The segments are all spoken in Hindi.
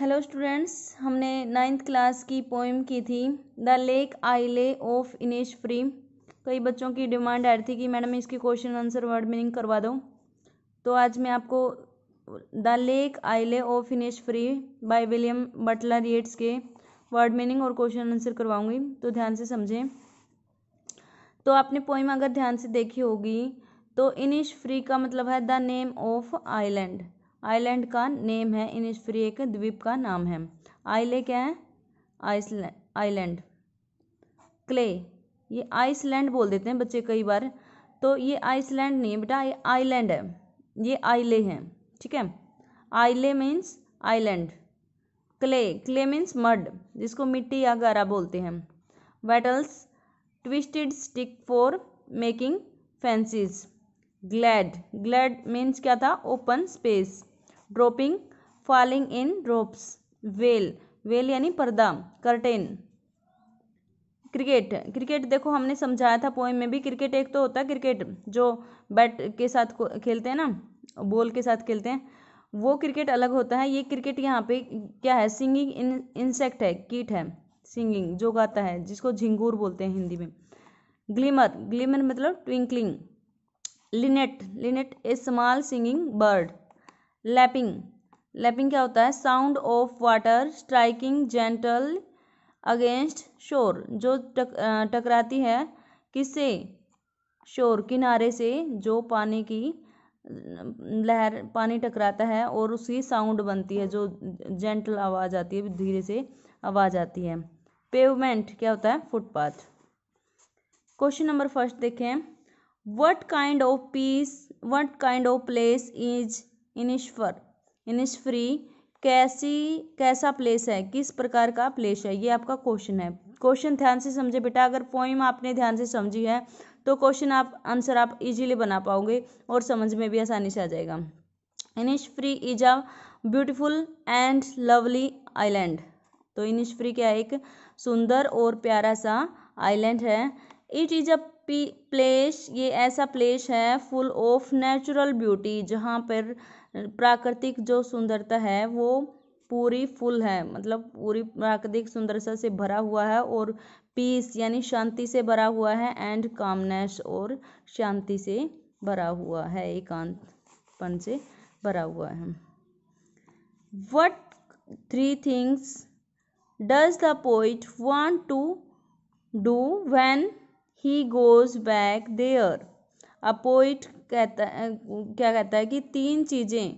हेलो स्टूडेंट्स हमने नाइन्थ क्लास की पोइम की थी the lake isle of इनेश free कई बच्चों की डिमांड आ रही थी कि मैडम इसकी क्वेश्चन आंसर वर्ड मीनिंग करवा दो तो आज मैं आपको the lake isle of Innisfree by William Butler Yeats के वर्ड मीनिंग और क्वेश्चन आंसर करवाऊंगी तो ध्यान से समझें तो आपने पोइम अगर ध्यान से देखी होगी तो इनिश फ्री का मतलब है the name of island island का नेम है इन एक द्वीप का नाम है आइले क्या है आइसलैंड आइलैंड क्ले ये आइसलैंड बोल देते हैं बच्चे कई बार तो ये आइसलैंड नहीं है बेटा ये आइलैंड है ये आइले हैं ठीक है isle means island clay clay means mud जिसको मिट्टी या गारा बोलते हैं wattles twisted stick for making fences glade glade means क्या था open space dropping falling in drops veil veil यानी पर्दा कर्टेन क्रिकेट क्रिकेट देखो हमने समझाया था पोएम में भी क्रिकेट एक तो होता है क्रिकेट जो बैट के साथ खेलते हैं ना बॉल के साथ खेलते हैं वो क्रिकेट अलग होता है ये क्रिकेट यहाँ पे क्या है सिंगिंग इन इंसेक्ट है कीट है सिंगिंग जो गाता है जिसको झिंगूर बोलते हैं हिंदी में ग्लिमर ग्लिमर मतलब twinkling linnet linnet a small singing bird lapping lapping क्या होता है sound of water striking gentle against shore जो टक, टकराती है किससे शोर किनारे से जो पानी की लहर पानी टकराता है और उसकी साउंड बनती है जो जेंटल आवाज़ आती है धीरे से आवाज़ आती है पेवमेंट क्या होता है फुटपाथ क्वेश्चन नंबर फर्स्ट देखें what kind of peace what kind of place is Innisfree Innisfree कैसी कैसा प्लेस है किस प्रकार का प्लेस है ये आपका क्वेश्चन है क्वेश्चन ध्यान से समझे बेटा अगर पोइम आपने ध्यान से समझी है तो क्वेश्चन आप आंसर आप इजीली बना पाओगे और समझ में भी आसानी से आ जाएगा Innisfree is a beautiful and lovely island तो इनिश फ्री क्या एक सुंदर और प्यारा सा आइलैंड है it is a p place ये ऐसा प्लेस है फुल ऑफ नेचुरल ब्यूटी जहाँ पर प्राकृतिक जो सुंदरता है वो पूरी फुल है मतलब पूरी प्राकृतिक सुंदरता से भरा हुआ है और पीस यानी शांति से भरा हुआ है एंड कामनेस और शांति से भरा हुआ है एकांतपन से भरा हुआ है what three things does the poet want to do when he goes back there अब पोइट कहता क्या कहता है कि तीन चीज़ें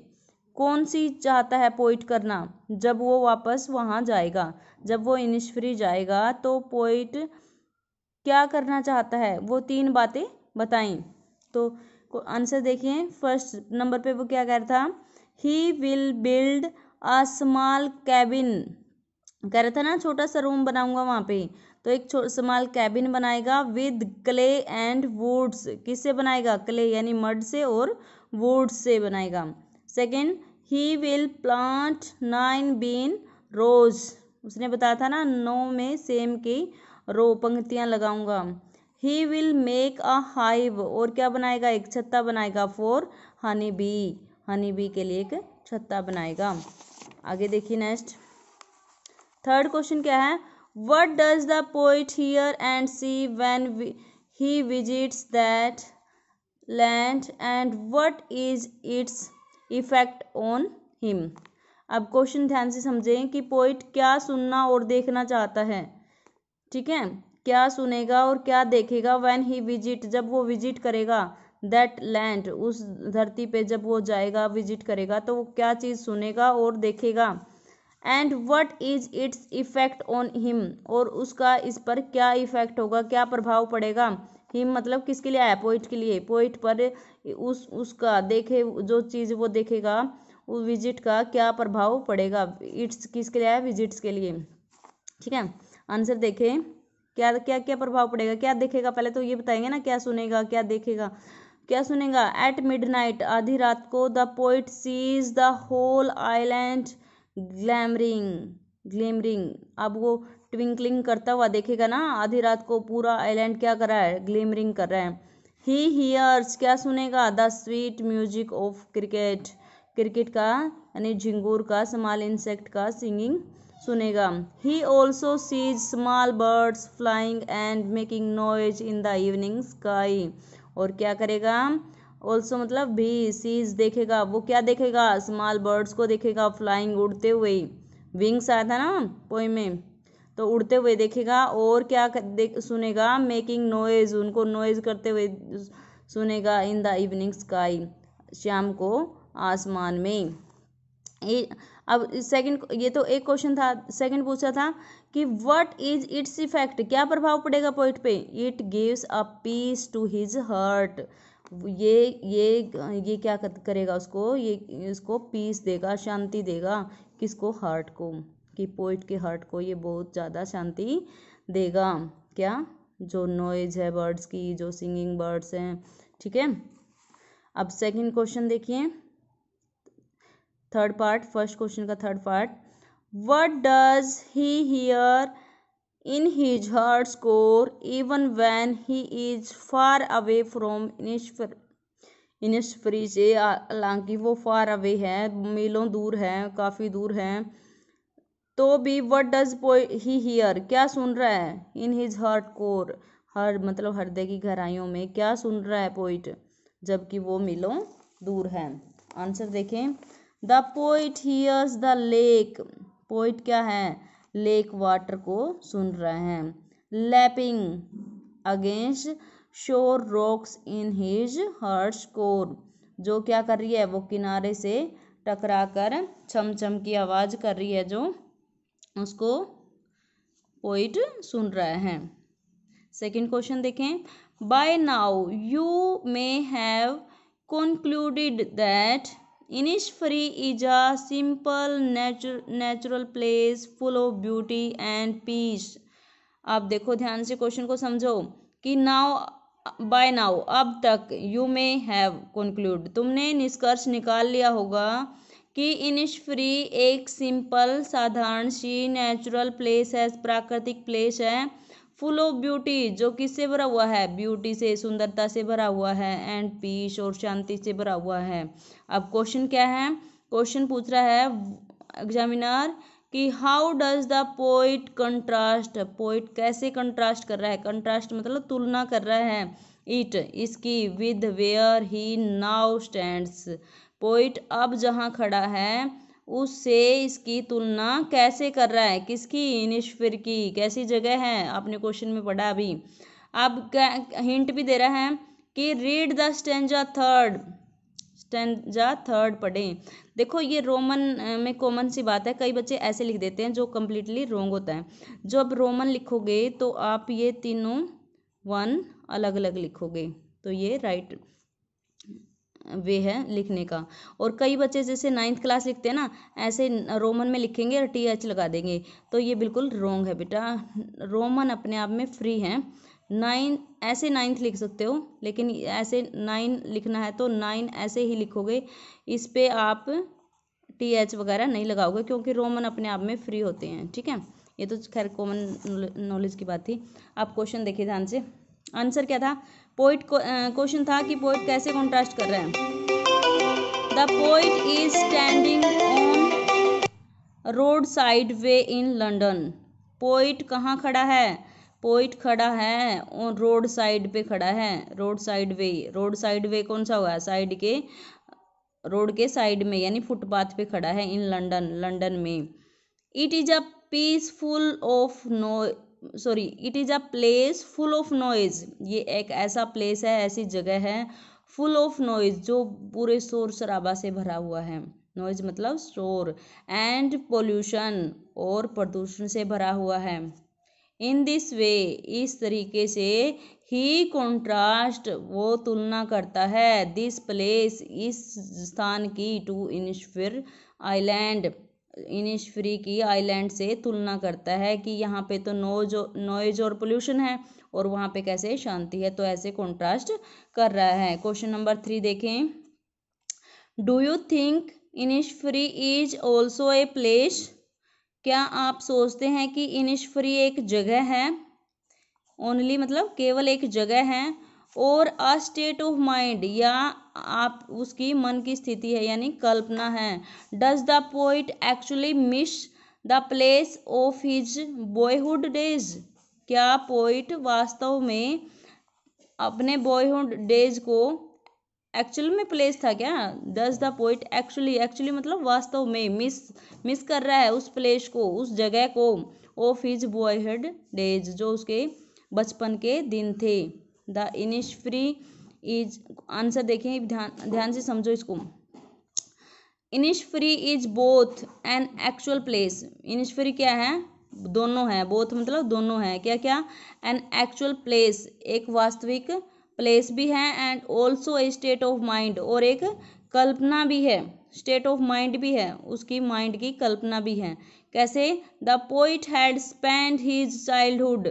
कौन सी चाहता है पोइट करना जब वो वापस वहाँ जाएगा जब वो इनिश्वरी जाएगा तो पोइट क्या करना चाहता है वो तीन बातें बताएं तो आंसर देखिए फर्स्ट नंबर पे वो क्या कह रहा था he will build a small cabin कह रहा था ना छोटा सा रूम बनाऊंगा वहाँ पे तो एक छोट स्मॉल कैबिन बनाएगा विद क्ले एंड वुड्स किससे बनाएगा क्ले यानी मड से और वुड्स से बनाएगा second he will plant nine bean rows उसने बताया था ना नौ में सेम की रो पंक्तियाँ लगाऊंगा he will make a hive और क्या बनाएगा एक छत्ता बनाएगा for honey bee honey bee के लिए एक छत्ता बनाएगा आगे देखिए नेक्स्ट थर्ड क्वेश्चन क्या है What does the poet hear and see when vi he visits that land and what is its effect on him? अब क्वेश्चन ध्यान से समझें कि पोइट क्या सुनना और देखना चाहता है ठीक है क्या सुनेगा और क्या देखेगा वैन ही विजिट जब वो विजिट करेगा दैट लैंड उस धरती पे जब वो जाएगा विजिट करेगा तो वो क्या चीज़ सुनेगा और देखेगा and what is its effect on him और उसका इस पर क्या इफेक्ट होगा क्या प्रभाव पड़ेगा हिम मतलब किसके लिए आया पोइट के लिए पोइट पर उस उसका देखे जो चीज़ वो देखेगा वो विजिट का क्या प्रभाव पड़ेगा इट्स किसके लिए आया विजिट्स के लिए ठीक है आंसर देखें क्या क्या क्या प्रभाव पड़ेगा क्या देखेगा पहले तो ये बताएंगे ना क्या सुनेगा क्या देखेगा क्या सुनेगा एट मिडनाइट आधी रात को the poet sees the whole island glimmering glimmering अब वो ट्विंकलिंग करता हुआ देखेगा ना आधी रात को पूरा आइलैंड क्या कर रहा है ग्लैमरिंग कर रहा है ही हियर्स क्या सुनेगा the sweet music of cricket cricket का यानी झिंगूर का स्मॉल इंसेक्ट का सिंगिंग सुनेगा he also sees small birds flying and making noise in the evening sky और क्या करेगा ऑल्सो मतलब भी सीज देखेगा वो क्या देखेगा स्मॉल बर्ड्स को देखेगा फ्लाइंग उड़ते हुए विंग्स आया था ना पोई में तो उड़ते हुए देखेगा और क्या देख सुनेगा मेकिंग नॉइज उनको नॉइज करते हुए सुनेगा इन द इवनिंग स्काई शाम को आसमान में ए, अब सेकंड ये तो एक क्वेश्चन था सेकंड पूछा था कि व्हाट इज इट्स इफेक्ट क्या प्रभाव पड़ेगा पॉइंट पे it gives a peace to his heart ये ये ये क्या करेगा उसको ये इसको पीस देगा शांति देगा किसको हार्ट को कि पोइट के हार्ट को ये बहुत ज़्यादा शांति देगा क्या जो नॉइज है बर्ड्स की जो सिंगिंग बर्ड्स हैं ठीक है अब सेकंड क्वेश्चन देखिए थर्ड पार्ट फर्स्ट क्वेश्चन का third part what does he hear in his heart score even when he is far away from Inishwar. से हालांकि वो फार अवे है मीलों दूर है काफ़ी दूर है तो भी वट डज ही हियर क्या सुन रहा है इन हीज हर्ट कोर हर मतलब हृदय की गहराइयों में क्या सुन रहा है पोइट जबकि वो मीलों दूर है आंसर देखें the poet hears the lake poet क्या है लेक वाटर को सुन रहे हैं lapping against shore rocks in his heart core जो क्या कर रही है वो किनारे से टकरा कर छम छम की आवाज़ कर रही है जो उसको पोइट सुन रहे हैं सेकंड क्वेश्चन देखें by now you may have concluded that Innisfree is simple simple natural place full of beauty and peace आप देखो ध्यान से क्वेश्चन को समझो कि नाउ बाय नाउ अब तक यू मे हैव कंक्लूड तुमने निष्कर्ष निकाल लिया होगा कि इनिश फ्री एक सिंपल साधारण सी नेचुरल प्लेस है प्राकृतिक प्लेस है फुल ऑफ ब्यूटी जो किससे भरा हुआ है ब्यूटी से सुंदरता से भरा हुआ है एंड पीस और शांति से भरा हुआ है अब क्वेश्चन क्या है क्वेश्चन पूछ रहा है एग्जामिनार कि how does the poet contrast poet कैसे कंट्रास्ट कर रहा है कंट्रास्ट मतलब तुलना कर रहा है इट इसकी with where he now stands poet अब जहाँ खड़ा है उससे इसकी तुलना कैसे कर रहा है किसकी निष्फिर की कैसी जगह है आपने क्वेश्चन में पढ़ा अभी अब हिंट भी दे रहा है कि read the stanza third stanza third पढ़ें देखो ये रोमन में कॉमन सी बात है कई बच्चे ऐसे लिख देते हैं जो कम्प्लीटली रोंग होता है जब रोमन लिखोगे तो आप ये तीनों वन अलग अलग लिखोगे तो ये राइट वे है लिखने का और कई बच्चे जैसे नाइन्थ क्लास लिखते हैं ना ऐसे रोमन में लिखेंगे और टी एच लगा देंगे तो ये बिल्कुल रोंग है बेटा रोमन अपने आप में फ्री हैं नाइन ऐसे नाइन्थ लिख सकते हो लेकिन ऐसे नाइन लिखना है तो नाइन ऐसे ही लिखोगे इस पर आप टी एच वगैरह नहीं लगाओगे क्योंकि रोमन अपने आप में फ्री होते हैं ठीक है ये तो खैर कॉमन नॉलेज की बात थी आप क्वेश्चन देखिए ध्यान से आंसर क्या था पोइट क्वेश्चन था कि पोइट कैसे कॉन्ट्रास्ट कर रहे हैं the poet is standing on road side way in London poet कहाँ खड़ा है पोइट खड़ा है रोड साइड पे खड़ा है road side way road side way कौन सा हुआ साइड के रोड के साइड में यानी फुटपाथ पे खड़ा है इन लंडन लंडन में it is a peaceful of no sorry it is a place full of noise ये एक ऐसा प्लेस है ऐसी जगह है फुल ऑफ नॉइज जो पूरे शोर शराबा से भरा हुआ है नॉइज मतलब शोर एंड पोल्यूशन और प्रदूषण से भरा हुआ है इन दिस वे इस तरीके से ही कॉन्ट्रास्ट वो तुलना करता है दिस प्लेस इस स्थान की टू इनिशफिर आइलैंड फ्री की आइलैंड से तुलना करता है कि यहाँ पे तो नोज नॉइज और पोल्यूशन है और वहाँ पे कैसे शांति है तो ऐसे कॉन्ट्रास्ट कर रहा है क्वेश्चन नंबर थ्री देखें do you think free is also a place क्या आप सोचते हैं कि फ्री एक जगह है ओनली मतलब केवल एक जगह है और अ स्टेट ऑफ माइंड या आप उसकी मन की स्थिति है यानी कल्पना है does the poet actually miss the place of his boyhood days क्या पोइट वास्तव में अपने बॉयहुड डेज को एक्चुअल में प्लेस था क्या दस द पोइट एक्चुअली एक्चुअली मतलब वास्तव में मिस मिस कर रहा है उस प्लेस को उस जगह को ऑफ हिज बॉयहुड डेज जो उसके बचपन के दिन थे द इनिशफ्री इज आंसर देखें ध्यान ध्यान से समझो इसको Innisfree is both an actual place Innisfree क्या है दोनों है बोथ मतलब दोनों है क्या क्या एन एक्चुअल प्लेस एक वास्तविक प्लेस भी है and also a state of mind और एक कल्पना भी है स्टेट ऑफ माइंड भी है उसकी माइंड की कल्पना भी है कैसे the poet had spend his childhood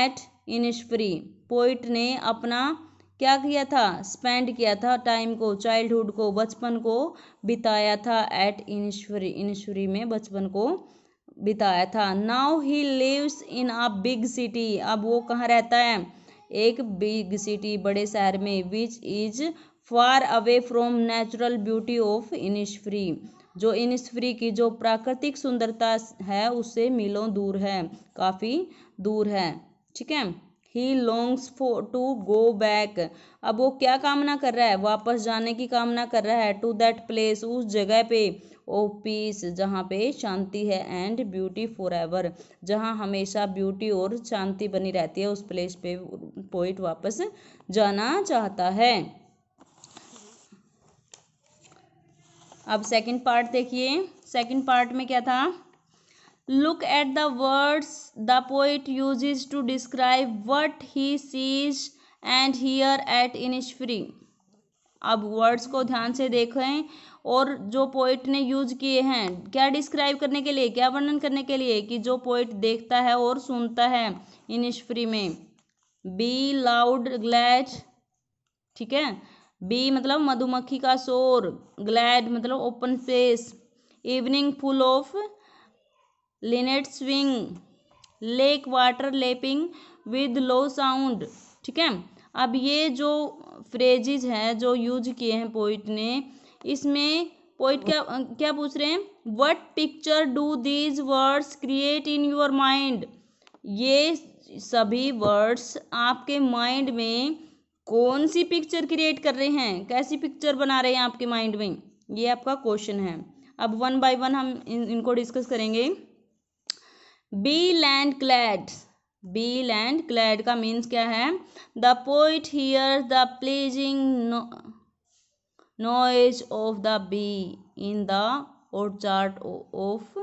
at Innisfree poet ने अपना क्या किया था स्पेंड किया था टाइम को चाइल्डहुड को बचपन को बिताया था एट इनश्वरी इनश्वरी में बचपन को बिताया था now he lives in a big city अब वो कहाँ रहता है एक बिग सिटी बड़े शहर में which is far away from natural beauty of Innisfree जो इनिश्वरी की जो प्राकृतिक सुंदरता है उससे मिलों दूर है काफ़ी दूर है ठीक है he longs for to go back अब वो क्या कामना कर रहा है वापस जाने की कामना कर रहा है टू दैट प्लेस उस जगह पे ओ oh, पीस जहाँ पे शांति है एंड ब्यूटी फॉर एवर जहाँ हमेशा ब्यूटी और शांति बनी रहती है उस प्लेस पे पोइट वापस जाना चाहता है अब सेकंड पार्ट देखिए सेकंड पार्ट में क्या था at the words the poet use to describe what he sees and hear at in innisfree अब वर्ड्स को ध्यान से देखें और जो पोइट ने यूज किए हैं क्या डिस्क्राइब करने के लिए क्या वर्णन करने के लिए कि जो पोइट देखता है और सुनता है स्प्री में बी लाउड ग्लैड ठीक है बी मतलब मधुमक्खी का शोर ग्लैड मतलब open face evening full of linnet swing lake water lapping with low sound ठीक है अब ये जो फ्रेजिज हैं जो यूज किए हैं पोइट ने इसमें पोइट क्या क्या पूछ रहे हैं what picture do these words create in your mind ये सभी वर्ड्स आपके माइंड में कौन सी पिक्चर क्रिएट कर रहे हैं कैसी पिक्चर बना रहे हैं आपके माइंड में ये आपका क्वेश्चन है अब वन बाय वन हम इन, इनको डिस्कस करेंगे bee loud glade bee and glade का मीन्स क्या है the poet hear the pleasing noise of the bee in the orchard of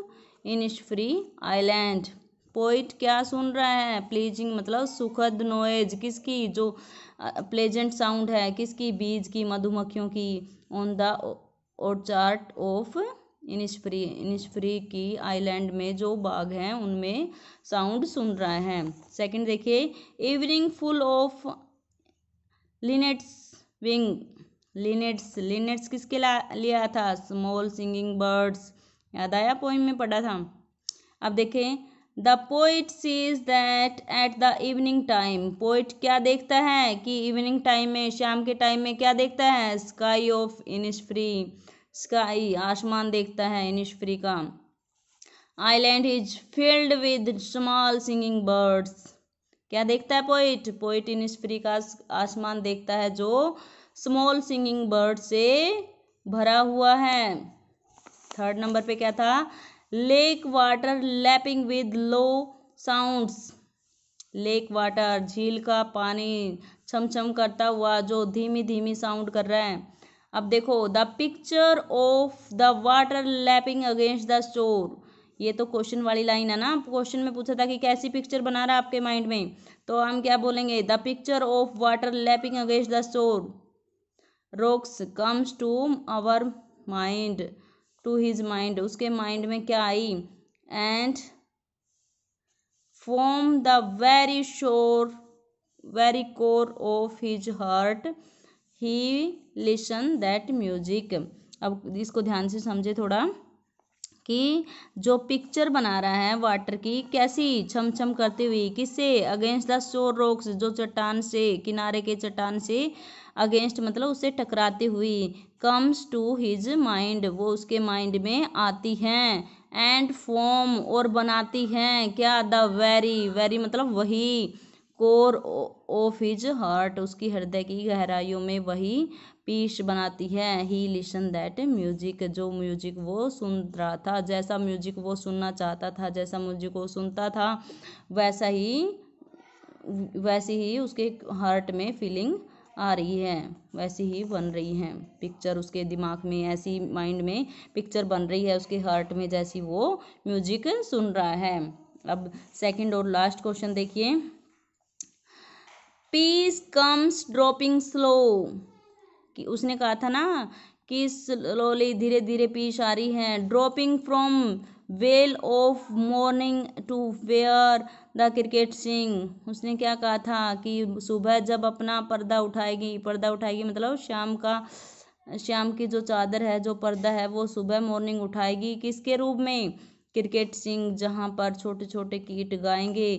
Innisfree island poet क्या सुन रहा है प्लीजिंग मतलब सुखद नॉइज किसकी जो प्लेजेंट साउंड है किसकी बीज की मधुमक्खियों की on the orchard of Innisfree Innisfree की आइलैंड में जो बाग हैं उनमें साउंड सुन रहा है सेकंड देखिए evening full of linnets wing linnets linnets किसके लिया था स्मॉल सिंगिंग बर्ड्स याद आया पोइम में पढ़ा था अब देखें the poet sees that at the evening time poet क्या देखता है कि इवनिंग टाइम में शाम के टाइम में क्या देखता है स्काई ऑफ इनिस्फ्री स्काई आसमान देखता है इन का island is filled with small singing birds क्या देखता है पोइट पोइट इन का आसमान देखता है जो स्मॉल सिंगिंग बर्ड से भरा हुआ है थर्ड नंबर पे क्या था lake water lapping with low sounds lake water झील का पानी छमछम करता हुआ जो धीमी धीमी साउंड कर रहा है अब देखो the picture of the water lapping against the shore ये तो क्वेश्चन वाली लाइन है ना क्वेश्चन में पूछा था कि कैसी पिक्चर बना रहा है आपके माइंड में तो हम क्या बोलेंगे the picture of water lapping against the shore rocks comes to our mind to his mind उसके माइंड में क्या I and form the very sure very core of his heart he listen that music अब इसको ध्यान से समझे थोड़ा कि जो पिक्चर बना रहा है वाटर की कैसी छम छम करती हुई किससे अगेंस्ट द शोर रॉक्स जो चट्टान से किनारे के चट्टान से अगेंस्ट मतलब उसे टकराती हुई कम्स टू हिज माइंड वो उसके माइंड में आती हैं एंड फॉर्म और बनाती हैं क्या द वेरी वेरी मतलब वही कोर ऑफ हिज हार्ट उसकी हृदय की गहराइयों में वही पीस बनाती है ही लिसन दैट म्यूजिक जो म्यूजिक वो सुन रहा था जैसा म्यूजिक वो सुनना चाहता था जैसा म्यूजिक वो सुनता था वैसा ही वैसी ही उसके हार्ट में फीलिंग आ रही है वैसी ही बन रही है पिक्चर उसके दिमाग में ऐसी माइंड में पिक्चर बन रही है उसके हार्ट में जैसी वो म्यूजिक सुन रहा है अब सेकंड और लास्ट क्वेश्चन देखिए पीस कम्स ड्रॉपिंग स्लो कि उसने कहा था ना कि स्लोली धीरे धीरे पीस आ रही है dropping from veil of morning to where the cricket sings उसने क्या कहा था कि सुबह जब अपना पर्दा उठाएगी पर्दा उठाएगी मतलब शाम का शाम की जो चादर है जो पर्दा है वो सुबह मॉर्निंग उठाएगी किसके रूप में क्रिकेट सिंह जहाँ पर छोटे छोटे कीट गाएंगे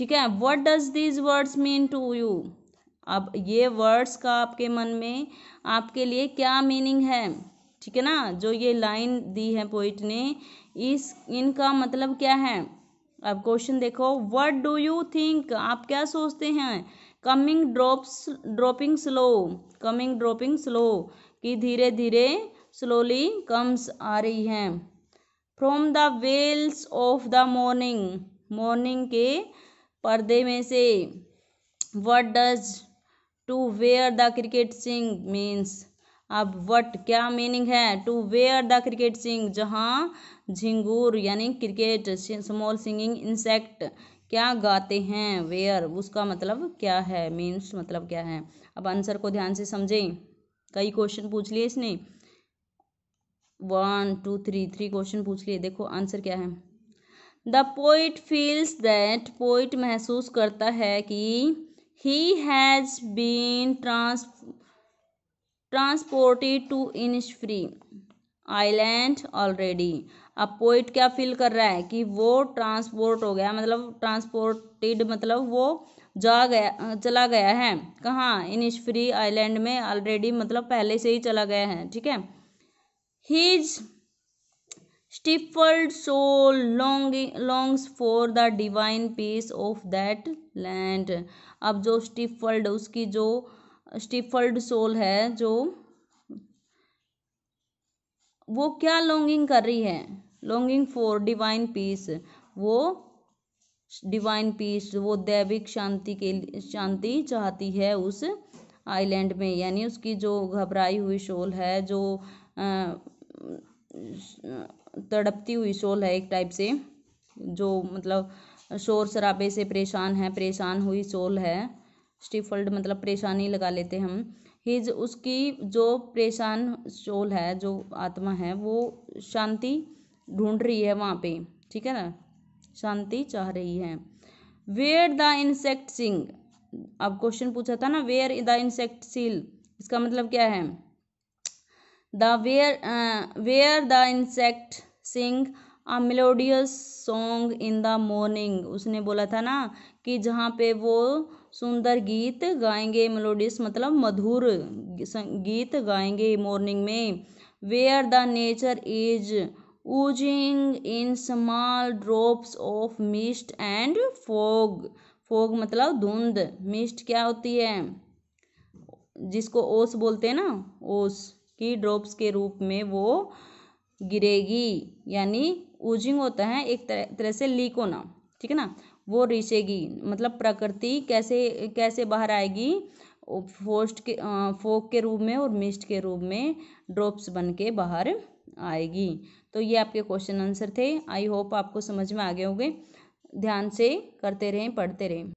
ठीक है what does these words mean to you अब ये वर्ड्स का आपके मन में आपके लिए क्या मीनिंग है ठीक है ना जो ये लाइन दी है पोइट ने इस इनका मतलब क्या है अब क्वेश्चन देखो वट डू यू थिंक आप क्या सोचते हैं coming drops dropping slow coming dropping slow कि धीरे धीरे स्लोली कम्स आ रही हैं from the veils of the morning morning के पर्दे में से what does to where the cricket sing means अब वट क्या मीनिंग है to where the cricket sing जहाँ झिंगूर यानी क्रिकेट स्मॉल सिंगिंग इंसेक्ट क्या गाते हैं वेयर उसका मतलब क्या है मीन्स मतलब क्या है अब आंसर को ध्यान से समझें कई क्वेश्चन पूछ लिए इसने one two three three question पूछ लिए देखो आंसर क्या है the poet feels that poet महसूस करता है कि he has been trans transported to Innisfree island already अब पोइट क्या फील कर रहा है कि वो ट्रांसपोर्ट हो गया मतलब ट्रांसपोर्टेड मतलब वो जा गया चला गया है कहाँ इन फ्री आईलैंड में ऑलरेडी मतलब पहले से ही चला गया है ठीक है his stifled soul longing longs for the divine peace of that land अब जो स्टिफल्ड उसकी जो स्टिफल्ड सोल है जो वो क्या लॉन्गिंग कर रही है लॉन्गिंग फॉर डिवाइन पीस वो डिवाइन पीस वो दैविक शांति के शांति चाहती है उस आइलैंड में यानी उसकी जो घबराई हुई शोल है जो आ, तड़पती हुई शोल है एक टाइप से जो मतलब शोर शराबे से परेशान है परेशान हुई शोल है स्टिफल्ड मतलब परेशानी लगा लेते हम हिज उसकी जो परेशान शोल है जो आत्मा है वो शांति ढूंढ रही है वहाँ पे ठीक है ना शांति चाह रही है वेयर द इंसेक्ट सिंग अब क्वेश्चन पूछा था ना वेयर द इंसेक्ट सील इसका मतलब क्या है the where where the insect sing a melodious song in the morning उसने बोला था ना कि जहाँ पे वो सुंदर गीत गाएंगे मेलोडियस मतलब मधुर गीत गाएंगे मॉर्निंग में where the nature is oozing in small drops of mist and fog fog मतलब धुंध मिस्ट क्या होती है जिसको ओस बोलते हैं ना ओस की ड्रॉप्स के रूप में वो गिरेगी यानी ओजिंग होता है एक तरह से लीक होना ठीक है ना वो रिसेगी मतलब प्रकृति कैसे कैसे बाहर आएगी फोस्ट के फोक के रूप में और मिस्ट के रूप में ड्रॉप्स बन के बाहर आएगी तो ये आपके क्वेश्चन आंसर थे आई होप आपको समझ में आ गए होंगे ध्यान से करते रहें पढ़ते रहें